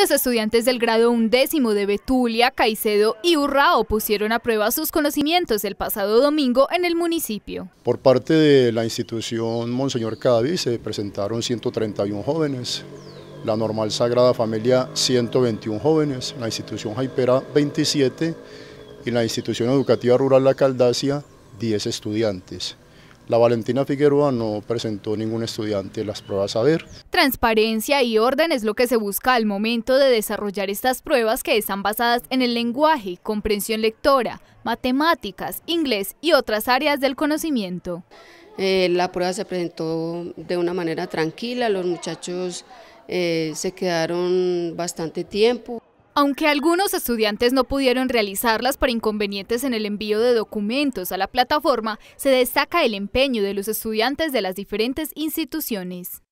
Los estudiantes del grado undécimo de Betulia, Caicedo y Urrao pusieron a prueba sus conocimientos el pasado domingo en el municipio. Por parte de la institución Monseñor Cadavi se presentaron 131 jóvenes, la Normal Sagrada Familia 121 jóvenes, la institución Jaipera 27 y la institución educativa rural La Caldacia 10 estudiantes. La Valentina Figueroa no presentó ningún estudiante las pruebas a ver. Transparencia y orden es lo que se busca al momento de desarrollar estas pruebas que están basadas en el lenguaje, comprensión lectora, matemáticas, inglés y otras áreas del conocimiento. Eh, la prueba se presentó de una manera tranquila, los muchachos eh, se quedaron bastante tiempo. Aunque algunos estudiantes no pudieron realizarlas por inconvenientes en el envío de documentos a la plataforma, se destaca el empeño de los estudiantes de las diferentes instituciones.